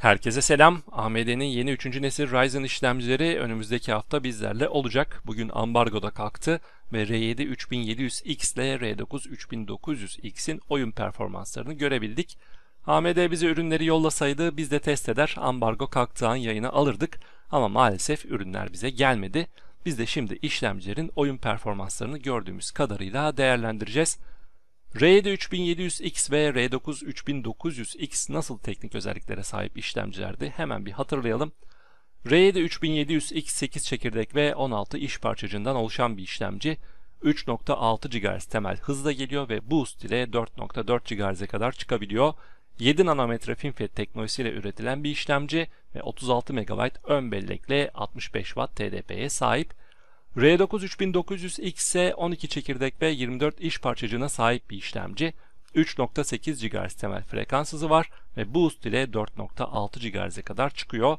Herkese selam. AMD'nin yeni 3. nesil Ryzen işlemcileri önümüzdeki hafta bizlerle olacak. Bugün ambargoda kalktı ve R7 3700X ile R9 3900X'in oyun performanslarını görebildik. AMD bize ürünleri yollasaydı biz de test eder, ambargo kalktığı an yayına alırdık ama maalesef ürünler bize gelmedi. Biz de şimdi işlemcilerin oyun performanslarını gördüğümüz kadarıyla değerlendireceğiz. R'de 3700X ve R9 3900X nasıl teknik özelliklere sahip işlemcilerdi hemen bir hatırlayalım. R'de 3700X 8 çekirdek ve 16 iş parçacığından oluşan bir işlemci. 3.6 GHz temel hızla geliyor ve boost ile 4.4 GHz'e kadar çıkabiliyor. 7 nanometre FinFET teknolojisiyle üretilen bir işlemci ve 36 MB ön bellekle 65 Watt TDP'ye sahip. R9 3900X ise 12 çekirdek ve 24 iş parçacığına sahip bir işlemci. 3.8 GHz temel frekans hızı var ve boost ile 4.6 GHz'e kadar çıkıyor.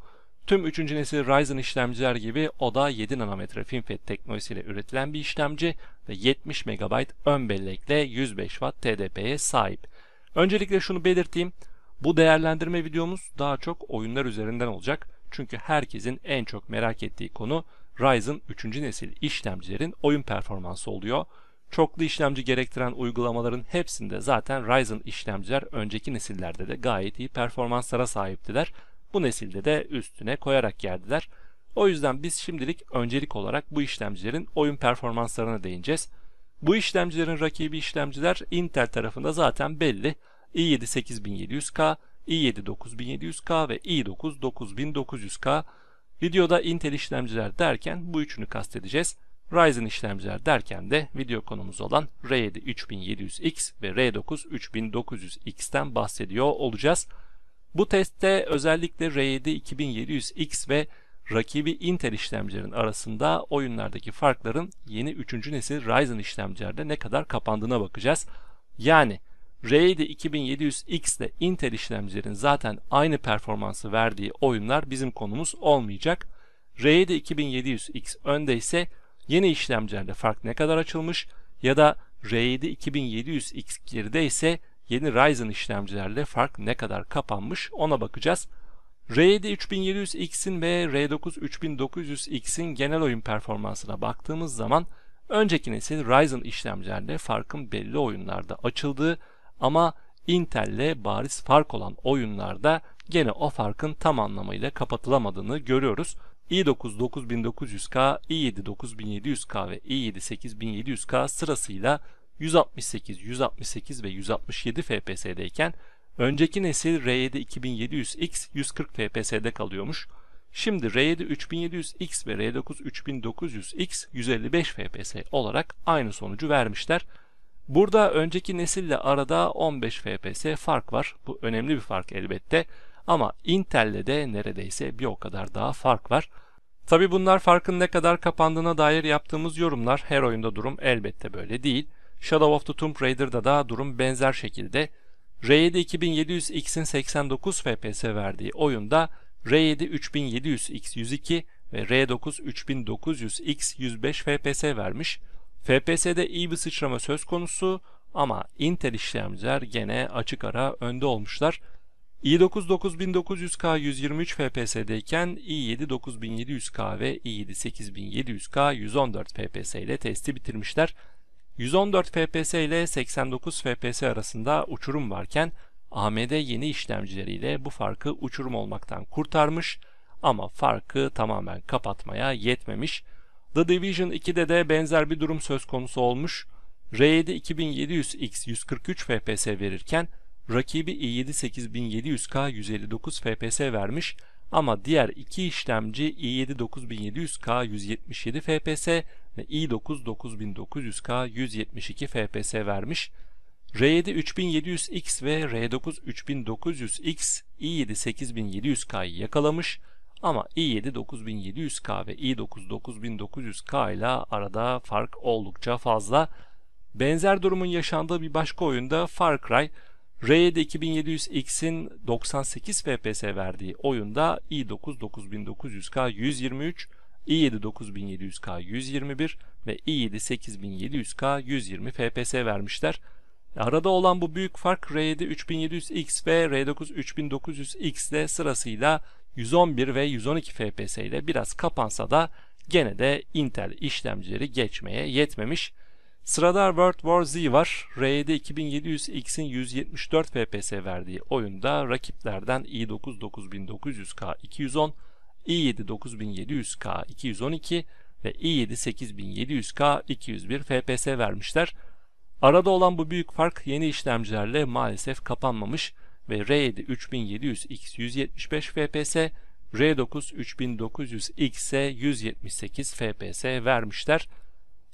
Tüm 3. nesil Ryzen işlemciler gibi o da 7 nanometre FinFET teknolojisiyle üretilen bir işlemci ve 70 MB ön bellekle 105 Watt TDP'ye sahip. Öncelikle şunu belirteyim. Bu değerlendirme videomuz daha çok oyunlar üzerinden olacak. Çünkü herkesin en çok merak ettiği konu Ryzen 3. nesil işlemcilerin oyun performansı oluyor. Çoklu işlemci gerektiren uygulamaların hepsinde zaten Ryzen işlemciler önceki nesillerde de gayet iyi performanslara sahiptiler. Bu nesilde de üstüne koyarak geldiler. O yüzden biz şimdilik öncelik olarak bu işlemcilerin oyun performanslarına değineceğiz. Bu işlemcilerin rakibi işlemciler Intel tarafında zaten belli. i7 8700K, i7 9700K ve i9 9900K Videoda Intel işlemciler derken bu üçünü kastedeceğiz. Ryzen işlemciler derken de video konumuz olan R7 3700X ve R9 3900X'ten bahsediyor olacağız. Bu testte özellikle R7 2700X ve rakibi Intel işlemcilerin arasında oyunlardaki farkların yeni 3. nesil Ryzen işlemcilerde ne kadar kapandığına bakacağız. Yani RD 2700X ile Intel işlemcilerin zaten aynı performansı verdiği oyunlar bizim konumuz olmayacak. RD 2700X önde ise yeni işlemcilerde fark ne kadar açılmış ya da RD 2700X geride ise yeni Ryzen işlemcilerle fark ne kadar kapanmış ona bakacağız. r 3700X'in ve R9 3900X'in genel oyun performansına baktığımız zaman önceki nesil Ryzen işlemcilerle farkın belli oyunlarda açıldığı ama Intel'le bariz fark olan oyunlarda gene o farkın tam anlamıyla kapatılamadığını görüyoruz. i9 9900K, i7 9700K ve i7 8700K sırasıyla 168, 168 ve 167 FPS'deyken önceki nesil R7 2700X 140 FPS'de kalıyormuş. Şimdi R7 3700X ve R9 3900X 155 FPS olarak aynı sonucu vermişler. Burada önceki nesille arada 15 FPS fark var. Bu önemli bir fark elbette. Ama Intel'le de neredeyse bir o kadar daha fark var. Tabi bunlar farkın ne kadar kapandığına dair yaptığımız yorumlar. Her oyunda durum elbette böyle değil. Shadow of the Tomb Raider'da da durum benzer şekilde. R7 2700X'in 89 FPS verdiği oyunda R7 3700X 102 ve R9 3900X 105 FPS vermiş. FPS'de iyi bir sıçrama söz konusu ama Intel işlemciler gene açık ara önde olmuşlar. i9 9900K 123 FPS'deyken i7 9700K ve i7 8700K 114 FPS ile testi bitirmişler. 114 FPS ile 89 FPS arasında uçurum varken AMD yeni işlemcileriyle bu farkı uçurum olmaktan kurtarmış ama farkı tamamen kapatmaya yetmemiş. The Division 2'de de benzer bir durum söz konusu olmuş. R7 2700X 143 FPS verirken rakibi i7 8700K 159 FPS vermiş ama diğer iki işlemci i7 9700K 177 FPS ve i9 9900K 172 FPS vermiş. R7 3700X ve R9 3900X i7 8700K'yı yakalamış ama i7 9700K ve i9 9900K ile arada fark oldukça fazla. Benzer durumun yaşandığı bir başka oyunda Far Cry R7 2700X'in 98 FPS verdiği oyunda i9 9900K 123, i7 9700K 121 ve i7 8700K 120 FPS vermişler. Arada olan bu büyük fark R7 3700X ve R9 3900X ile sırasıyla 111 ve 112 FPS ile biraz kapansa da gene de Intel işlemcileri geçmeye yetmemiş. Sırada World War Z var. RD 2700X'in 174 FPS verdiği oyunda rakiplerden i9 9900K 210, i7 9700K 212 ve i7 8700K 201 FPS vermişler. Arada olan bu büyük fark yeni işlemcilerle maalesef kapanmamış ve R7 3700X 175 FPS, R9 3900 x 178 FPS vermişler.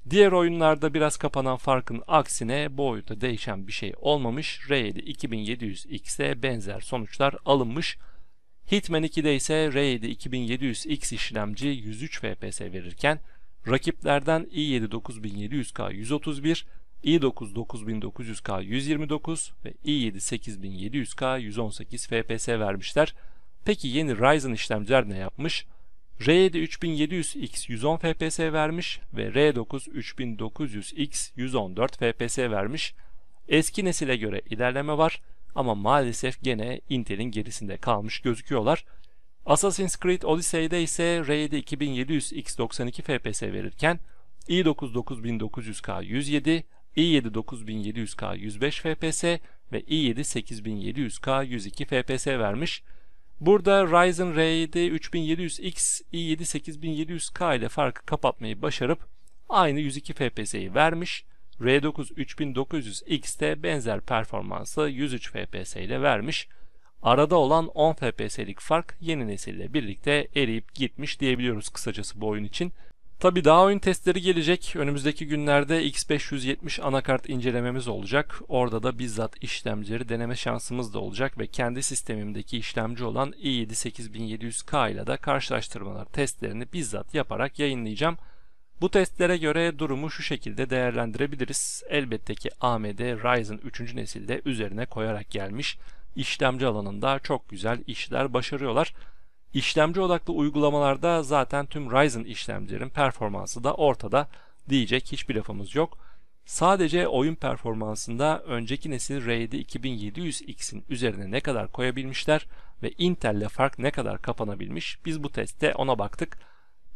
Diğer oyunlarda biraz kapanan farkın aksine bu değişen bir şey olmamış. R7 2700X'e benzer sonuçlar alınmış. Hitman 2'de ise R7 2700X işlemci 103 FPS verirken rakiplerden i7 9700K 131 i9 9900K 129 ve i7 8700K 118 FPS vermişler. Peki yeni Ryzen işlemciler ne yapmış? R7 3700X 110 FPS vermiş ve R9 3900X 114 FPS vermiş. Eski nesile göre ilerleme var ama maalesef gene Intel'in gerisinde kalmış gözüküyorlar. Assassin's Creed Odyssey'de ise R7 2700X 92 FPS verirken i9 9900K 107 i7 9700K 105 FPS ve i7 8700K 102 FPS vermiş. Burada Ryzen RD 3700X i7 8700K ile farkı kapatmayı başarıp aynı 102 FPS'yi vermiş. R9 3900X de benzer performansı 103 FPS ile vermiş. Arada olan 10 FPS'lik fark yeni nesille birlikte eriyip gitmiş diyebiliyoruz kısacası bu oyun için. Tabi daha oyun testleri gelecek. Önümüzdeki günlerde X570 anakart incelememiz olacak. Orada da bizzat işlemcileri deneme şansımız da olacak ve kendi sistemimdeki işlemci olan i7 8700K ile de karşılaştırmalar testlerini bizzat yaparak yayınlayacağım. Bu testlere göre durumu şu şekilde değerlendirebiliriz. Elbette ki AMD Ryzen 3. nesilde üzerine koyarak gelmiş işlemci alanında çok güzel işler başarıyorlar. İşlemci odaklı uygulamalarda zaten tüm Ryzen işlemcilerin performansı da ortada diyecek hiçbir lafımız yok. Sadece oyun performansında önceki nesil r 2700X'in üzerine ne kadar koyabilmişler ve Intel'le fark ne kadar kapanabilmiş biz bu testte ona baktık.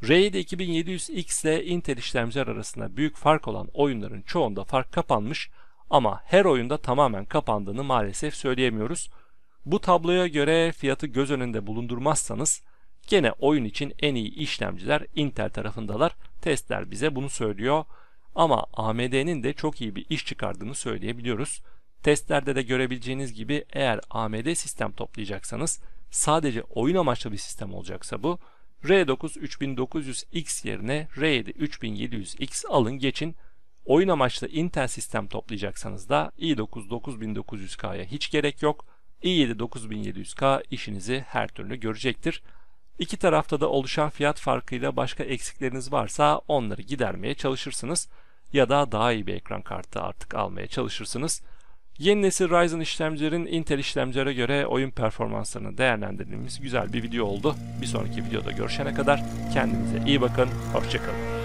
r 2700X ile Intel işlemciler arasında büyük fark olan oyunların çoğunda fark kapanmış ama her oyunda tamamen kapandığını maalesef söyleyemiyoruz. Bu tabloya göre fiyatı göz önünde bulundurmazsanız gene oyun için en iyi işlemciler Intel tarafındalar. Testler bize bunu söylüyor. Ama AMD'nin de çok iyi bir iş çıkardığını söyleyebiliyoruz. Testlerde de görebileceğiniz gibi eğer AMD sistem toplayacaksanız sadece oyun amaçlı bir sistem olacaksa bu R9 3900X yerine R7 3700X alın geçin. Oyun amaçlı Intel sistem toplayacaksanız da i9 9900K'ya hiç gerek yok i7 9700K işinizi her türlü görecektir. İki tarafta da oluşan fiyat farkıyla başka eksikleriniz varsa onları gidermeye çalışırsınız ya da daha iyi bir ekran kartı artık almaya çalışırsınız. Yeni nesil Ryzen işlemcilerin Intel işlemcilere göre oyun performanslarını değerlendirdiğimiz güzel bir video oldu. Bir sonraki videoda görüşene kadar kendinize iyi bakın, hoşçakalın.